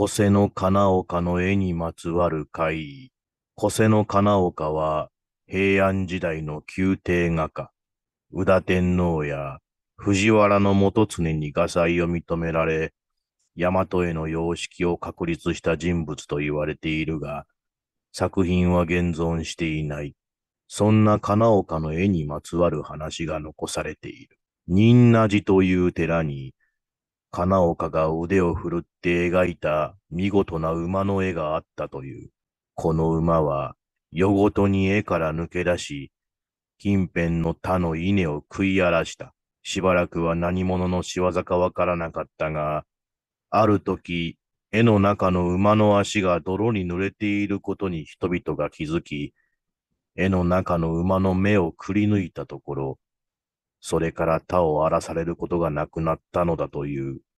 小瀬の金岡の絵にまつわる会。小瀬の金岡は平安時代の宮廷画家、宇田天皇や藤原の元常に画才を認められ、大和への様式を確立した人物と言われているが、作品は現存していない。そんな金岡の絵にまつわる話が残されている。仁和寺という寺に、金岡が腕を振るって描いた見事な馬の絵があったという。この馬は夜ごとに絵から抜け出し、近辺の他の稲を食い荒らした。しばらくは何者の仕業かわからなかったが、ある時、絵の中の馬の足が泥に濡れていることに人々が気づき、絵の中の馬の目をくり抜いたところ、それから他を荒らされることがなくなったのだという。